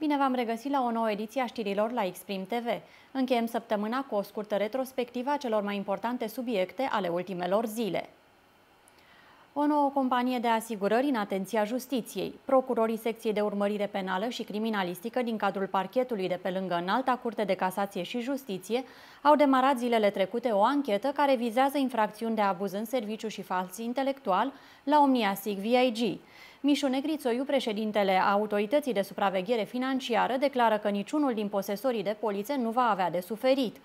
Bine v-am regăsit la o nouă ediție a știrilor la Xprim TV. Încheiem săptămâna cu o scurtă retrospectivă a celor mai importante subiecte ale ultimelor zile. O nouă companie de asigurări în atenția justiției. Procurorii secției de urmărire penală și criminalistică din cadrul parchetului de pe lângă Înalta Curte de Casație și Justiție au demarat zilele trecute o anchetă care vizează infracțiuni de abuz în serviciu și fals intelectual la Omnia SIG VIG. Mișu Negrițoiu, președintele Autorității de Supraveghere Financiară, declară că niciunul din posesorii de polițe nu va avea de suferit.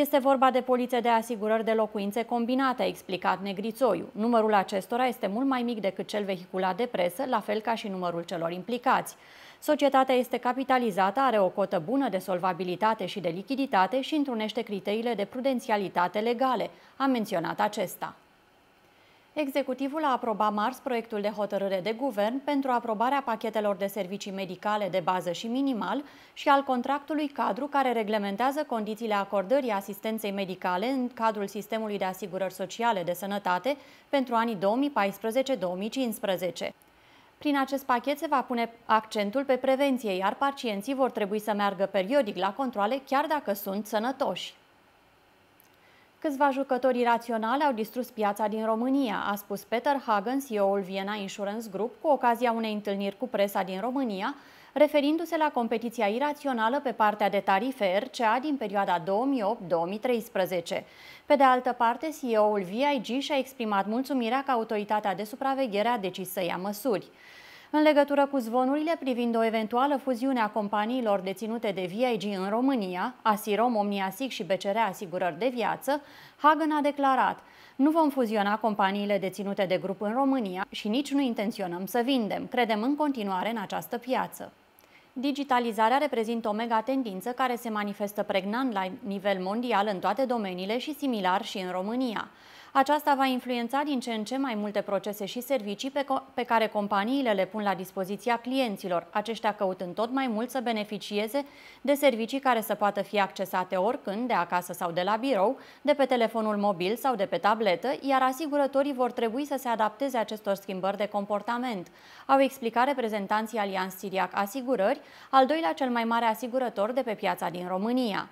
Este vorba de polițe de asigurări de locuințe combinate, a explicat Negrițoiu. Numărul acestora este mult mai mic decât cel vehiculat de presă, la fel ca și numărul celor implicați. Societatea este capitalizată, are o cotă bună de solvabilitate și de lichiditate și întrunește criteriile de prudențialitate legale, a menționat acesta. Executivul a aprobat marți proiectul de hotărâre de guvern pentru aprobarea pachetelor de servicii medicale de bază și minimal și al contractului cadru care reglementează condițiile acordării asistenței medicale în cadrul sistemului de asigurări sociale de sănătate pentru anii 2014-2015. Prin acest pachet se va pune accentul pe prevenție, iar pacienții vor trebui să meargă periodic la controle chiar dacă sunt sănătoși. Câțiva jucători iraționali au distrus piața din România, a spus Peter Hagen, CEO-ul Vienna Insurance Group, cu ocazia unei întâlniri cu presa din România, referindu-se la competiția irațională pe partea de tarife RCA din perioada 2008-2013. Pe de altă parte, CEO-ul VIG și-a exprimat mulțumirea că autoritatea de supraveghere a decis să ia măsuri în legătură cu zvonurile privind o eventuală fuziune a companiilor deținute de VIG în România, Asirom, Omniasic și BCR Asigurări de Viață, Hagen a declarat nu vom fuziona companiile deținute de grup în România și nici nu intenționăm să vindem. Credem în continuare în această piață. Digitalizarea reprezintă o mega tendință care se manifestă pregnant la nivel mondial în toate domeniile și similar și în România. Aceasta va influența din ce în ce mai multe procese și servicii pe, co- pe care companiile le pun la dispoziția clienților, aceștia căutând tot mai mult să beneficieze de servicii care să poată fi accesate oricând, de acasă sau de la birou, de pe telefonul mobil sau de pe tabletă, iar asigurătorii vor trebui să se adapteze acestor schimbări de comportament, au explicat reprezentanții Alianz Siriac Asigurări, al doilea cel mai mare asigurător de pe piața din România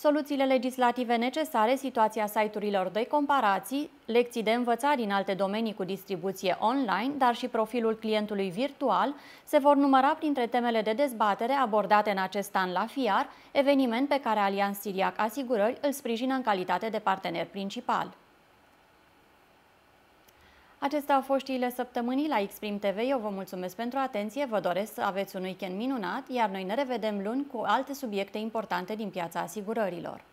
soluțiile legislative necesare, situația site-urilor de comparații, lecții de învățat din alte domenii cu distribuție online, dar și profilul clientului virtual, se vor număra printre temele de dezbatere abordate în acest an la FIAR, eveniment pe care Alianț Siriac Asigurări îl sprijină în calitate de partener principal. Acestea au fost știile săptămânii la Xprim TV. Eu vă mulțumesc pentru atenție, vă doresc să aveți un weekend minunat, iar noi ne revedem luni cu alte subiecte importante din piața asigurărilor.